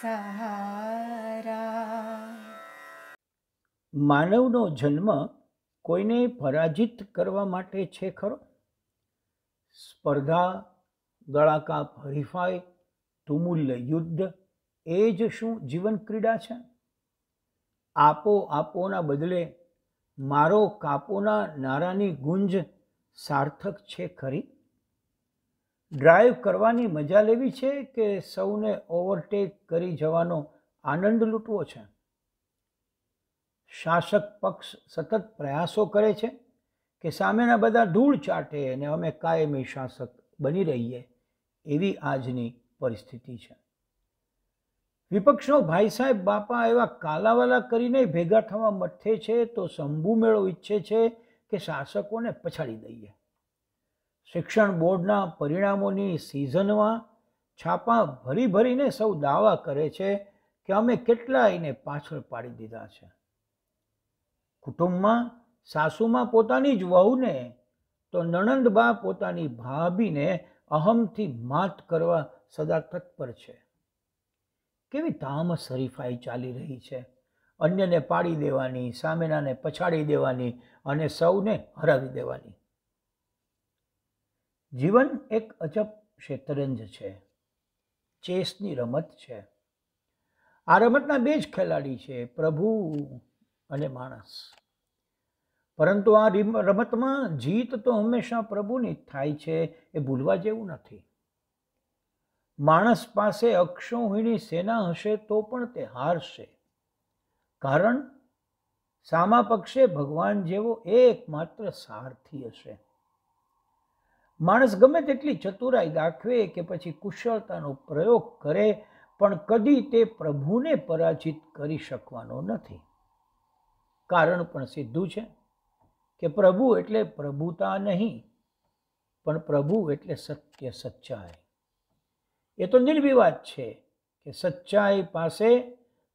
સહારા માનવનો જન્મ કોઈને પરાજિત કરવા માટે છે ખરો સ્પર્ધા ગળાકાપ હરીફાઈ તુમુલ યુદ્ધ એ જ શું જીવન ક્રીડા છે આપો આપોના બદલે મારો કાપોના નારાની ગુંજ સાર્થક છે ખરી ડ્રાઈવ કરવાની મજા લેવી છે કે સૌને ઓવરટેક કરી જવાનો આનંદ લૂંટવો છે શાસક પક્ષ સતત પ્રયાસો કરે છે કે સામેના બધા ધૂળ ચાટે અને અમે કાયમી શાસક બની રહીએ એવી આજની પરિસ્થિતિ છે વિપક્ષનો ભાઈ સાહેબ બાપા એવા કાલાવાલા કરીને ભેગા થવા મથે છે તો શંભુ મેળો ઈચ્છે છે કે શાસકોને પછાડી દઈએ શિક્ષણ બોર્ડના પરિણામોની સિઝનમાં છાપા ભરી ભરીને સૌ દાવા કરે છે કે અમે કેટલા એને પાછળ પાડી દીધા છે કુટુંબમાં સાસુમાં પોતાની જ વહુને તો નણંદબા પોતાની ભાભીને અહમથી માત કરવા સદા તત્પર છે કેવી તામસ હરીફાઈ ચાલી રહી છે અન્યને પાડી દેવાની સામેનાને પછાડી દેવાની અને સૌને હરાવી દેવાની જીવન એક અજબ શેતરંજ છે ચેસની રમત છે આ રમતના બે જ ખેલાડી છે પ્રભુ અને માણસ પરંતુ આ રમતમાં જીત તો હંમેશા પ્રભુની થાય છે એ ભૂલવા જેવું નથી માણસ પાસે અક્ષોહિણી સેના હશે તો પણ તે હારશે કારણ સામા પક્ષે ભગવાન જેવો એકમાત્ર સારથી હશે માણસ ગમે તેટલી ચતુરાઈ દાખવે કે પછી કુશળતાનો પ્રયોગ કરે પણ કદી તે પ્રભુને પરાજિત કરી શકવાનો નથી કારણ પણ સીધું છે કે પ્રભુ એટલે પ્રભુતા નહીં પણ પ્રભુ એટલે સત્ય સચ્ચાઈ એ તો નિર્વિવાદ છે કે સચ્ચાઈ પાસે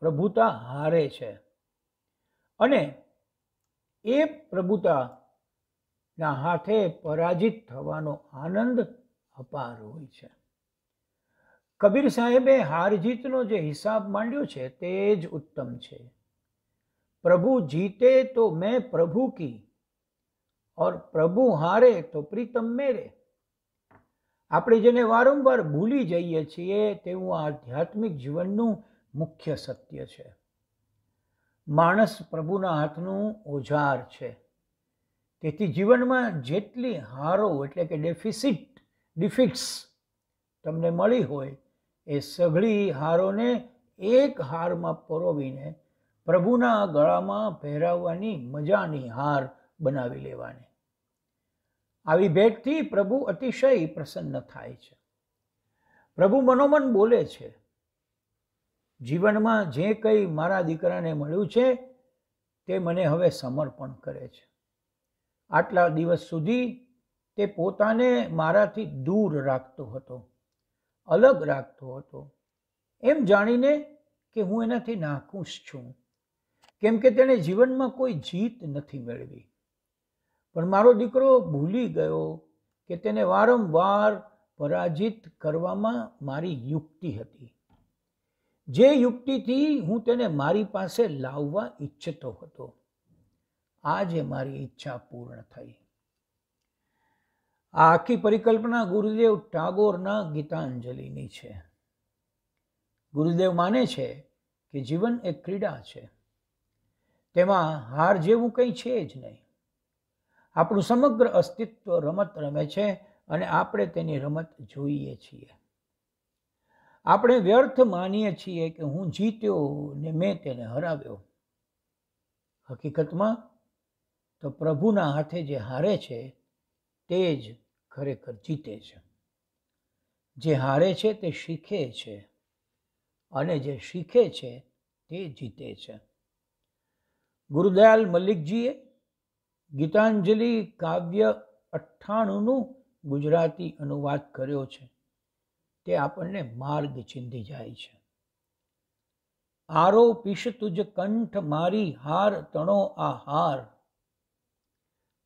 પ્રભુતા હારે છે અને એ પ્રભુતા ના હાથે પરાજિત થવાનો આનંદ અપાર હોય છે કબીર સાહેબે હાર જીતનો જે હિસાબ માંડ્યો છે તે જ ઉત્તમ છે પ્રભુ જીતે તો મેં પ્રભુ કી ઓર પ્રભુ હારે તો પ્રીતમ મેરે આપણે જેને વારંવાર ભૂલી જઈએ છીએ તેવું આધ્યાત્મિક જીવનનું મુખ્ય સત્ય છે માણસ પ્રભુના હાથનું ઓજાર છે તેથી જીવનમાં જેટલી હારો એટલે કે ડેફિસિટ ડિફિટ્સ તમને મળી હોય એ સઘળી હારોને એક હારમાં પરોવીને પ્રભુના ગળામાં પહેરાવવાની મજાની હાર બનાવી લેવાની આવી ભેટથી પ્રભુ અતિશય પ્રસન્ન થાય છે પ્રભુ મનોમન બોલે છે જીવનમાં જે કંઈ મારા દીકરાને મળ્યું છે તે મને હવે સમર્પણ કરે છે આટલા દિવસ સુધી તે પોતાને મારાથી દૂર રાખતો હતો અલગ રાખતો હતો એમ જાણીને કે હું એનાથી નાખુશ છું કેમ કે તેણે જીવનમાં કોઈ જીત નથી મેળવી પણ મારો દીકરો ભૂલી ગયો કે તેને વારંવાર પરાજિત કરવામાં મારી યુક્તિ હતી જે યુક્તિથી હું તેને મારી પાસે લાવવા ઈચ્છતો હતો આજે મારી ઈચ્છા પૂર્ણ થઈ આ આખી પરિકલ્પના ગુરુદેવ ટાગોરના ગીતાંજલિની છે ગુરુદેવ માને છે કે જીવન એક ક્રીડા છે તેમાં હાર જેવું કંઈ છે જ નહીં આપણું સમગ્ર અસ્તિત્વ રમત રમે છે અને આપણે તેની રમત જોઈએ છીએ આપણે વ્યર્થ માનીએ છીએ કે હું જીત્યો ને મેં તેને હરાવ્યો હકીકતમાં તો પ્રભુના હાથે જે હારે છે તે જ ખરેખર જીતે છે જે હારે છે તે શીખે છે અને જે શીખે છે તે જીતે છે ગુરુદયાલ મલિકજીએ ગીતાંજલિ કાવ્ય અઠ્ઠાણુંનું ગુજરાતી અનુવાદ કર્યો છે તે આપણને માર્ગ ચિંધી જાય છે આરો પીશ તુજ કંઠ મારી હાર તણો આ હાર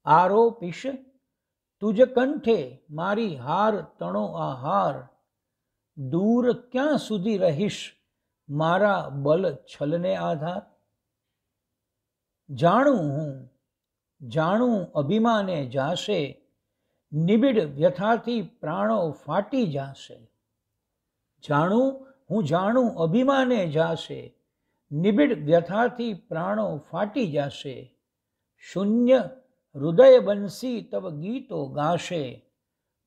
આરોપીશ તુજ કંઠે મારી હાર તણો આ હાર દૂર ક્યાં સુધી રહીશ મારા બલ છલને આધાર જાણું હું જાણું અભિમાને જાશે નિબિડ વ્યથાથી પ્રાણો ફાટી જાશે જાણું હું જાણું અભિમાને જાશે નિબિડ વ્યથાથી પ્રાણો ફાટી જાશે શૂન્ય હૃદય બનશી તબ ગીતો ગાશે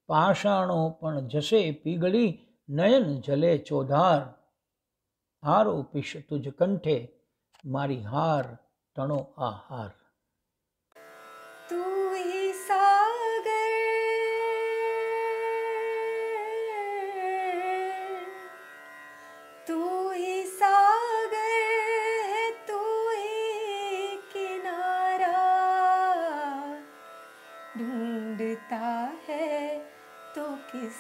પાષાણો પણ જશે પીગળી નયન જલે ચોધાર હારો પીશ તુજ કંઠે મારી હાર તણો આહાર